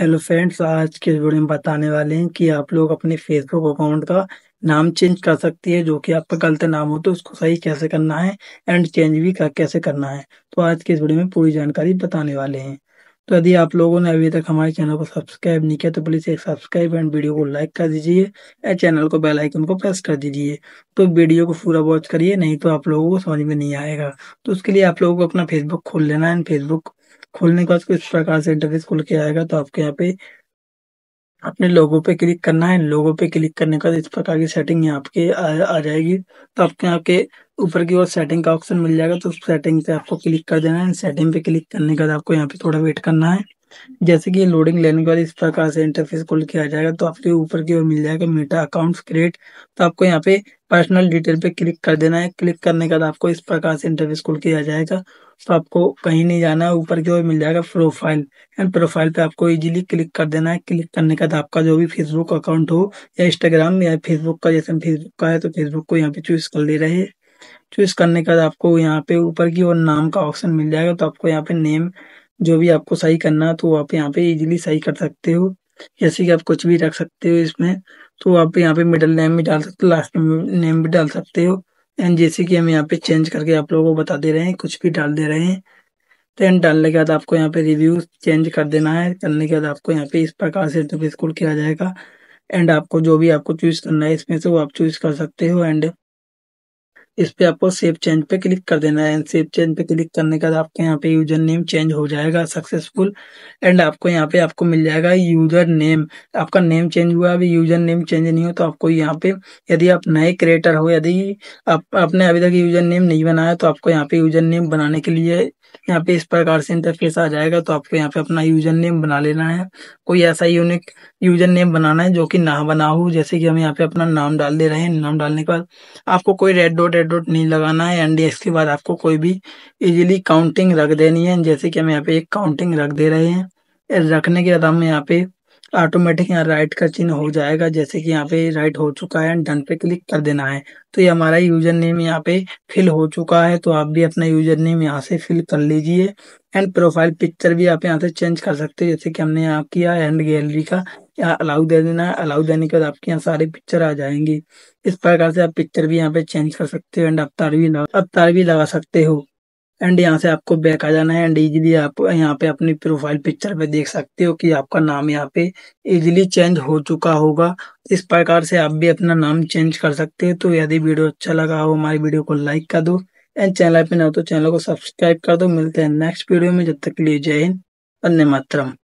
hello friends आज के video में बताने वाले हैं कि आप लोग अपने फेसबुक अकाउंट का नाम चेंज कर सकती है जो कि आपका गलत नाम हो तो उसको सही कैसे करना है एंड चेंज भी कर, कैसे करना है तो आज के इस वीडियो में पूरी जानकारी बताने वाले हैं तो यदि आप लोगों ने अभी तक हमारे चैनल को सब्सक्राइब नहीं किया तो प्लीज़ एक सब्सक्राइब एंड वीडियो को लाइक कर दीजिए या चैनल को बेल आइकन को प्रेस कर दीजिए तो वीडियो को पूरा वॉच करिए नहीं तो आप लोगों को समझ में नहीं आएगा तो उसके लिए आप लोगों को अपना फेसबुक खोल लेना है एंड फेसबुक खोलने के बाद कुछ प्रकार से इंटरफेस खुल के आएगा तो आपके यहाँ पे अपने लोगों पे क्लिक करना है लोगों पे क्लिक करने के बाद इस प्रकार की सेटिंग यहाँ आपके आ, आ जाएगी तो आपके यहाँ के ऊपर की ओर सेटिंग का ऑप्शन मिल जाएगा तो उस सेटिंग पे आपको क्लिक कर देना है सेटिंग पे क्लिक करने के बाद आपको यहाँ पे थोड़ा वेट करना है जैसे कि लोडिंग लेने के बाद इस प्रकार से इंटरफेस खोल के आ जाएगा तो आपके ऊपर की ओर मिल जाएगा मेटा अकाउंट क्रिएट तो आपको यहाँ पे पर्सनल डिटेल पे क्लिक कर देना है क्लिक करने के बाद आपको इस प्रकार से इंटरफेस खोल के आ जाएगा तो आपको कहीं नहीं जाना है ऊपर की ओर मिल जाएगा प्रोफाइल एंड प्रोफाइल पे आपको इजीली क्लिक कर देना है क्लिक करने के बाद आपका जो भी फेसबुक अकाउंट हो या इंस्टाग्राम या फेसबुक का जैसे फेसबुक का है तो फेसबुक को यहाँ पे चूज कर ले रहे हैं चूज करने के बाद आपको यहाँ पे ऊपर की ओर नाम का ऑप्शन मिल जाएगा तो आपको यहाँ पे नेम जो भी आपको सही करना है तो आप यहाँ पे इजीली सही कर सकते हो जैसे कि आप कुछ भी रख सकते हो इसमें तो आप यहाँ पे मिडल नेम भी डाल सकते हो लास्ट नेम भी डाल सकते हो एंड जैसे कि हम यहाँ पे चेंज करके आप लोगों को बता दे रहे हैं कुछ भी डाल दे रहे हैं एंड डालने के बाद आपको यहाँ पे रिव्यू चेंज कर देना है करने के बाद आपको यहाँ पे इस प्रकार से स्कूल किया जाएगा एंड आपको जो भी आपको चूज करना है इसमें से वो आप चूज कर सकते हो एंड इस पे आपको सेव चेंज पे क्लिक कर देना है एंड सेव चेंज पे क्लिक करने के बाद आपके यहाँ पे यूजर नेम चेंज हो जाएगा सक्सेसफुल एंड आपको यहाँ पे आपको मिल जाएगा यूजर नेम आपका नेम चेंज हुआ अभी यूजर नेम चेंज नहीं हो तो आपको यहाँ पे यदि आप नए क्रिएटर हो यदि आप आपने अभी तक यूजर नेम नहीं बनाया तो आपको यहाँ पे यूजर नेम बनाने के लिए यहाँ पे इस प्रकार से इंटरफेस आ जाएगा तो आपको यहाँ पे अपना यूजर नेम बना लेना है कोई ऐसा यूनिक यूजर नेम बनाना है जो कि ना बना हो जैसे कि हम यहाँ पे अपना नाम डाल दे रहे हैं नाम डालने के बाद आपको कोई रेड डॉट एड डॉट नहीं लगाना है एन के बाद आपको कोई भी इजीली काउंटिंग रख देनी है जैसे कि हम यहाँ पे एक काउंटिंग रख दे रहे हैं रखने के बाद हम यहाँ पे ऑटोमेटिक यहाँ राइट का चिन्ह हो जाएगा जैसे कि यहाँ पे राइट हो चुका है एंड डन पे क्लिक कर देना है तो ये हमारा यूजर नेम यहाँ पे फिल हो चुका है तो आप भी अपना यूजर नेम यहाँ से फिल कर लीजिए एंड प्रोफाइल पिक्चर भी आप यहाँ से चेंज कर सकते हो जैसे कि हमने यहाँ किया एंड गैलरी का यहाँ अलाउ दे देना है अलाउ देने के बाद आपके यहाँ सारे पिक्चर आ जाएंगे इस प्रकार से आप पिक्चर भी यहाँ पे चेंज कर सकते हो एंड अवतार भी अवतार भी लगा सकते हो एंड यहाँ से आपको बैक आ जाना है एंड इजीली आप यहाँ पे अपनी प्रोफाइल पिक्चर पे देख सकते हो कि आपका नाम यहाँ पे इजीली चेंज हो चुका होगा इस प्रकार से आप भी अपना नाम चेंज कर सकते हो तो यदि वीडियो अच्छा लगा हो हमारी वीडियो को लाइक कर दो एंड चैनल पे ना हो तो चैनल को सब्सक्राइब कर दो मिलते हैं नेक्स्ट वीडियो में जब तक के लिए जय हिंद अन्य मातरम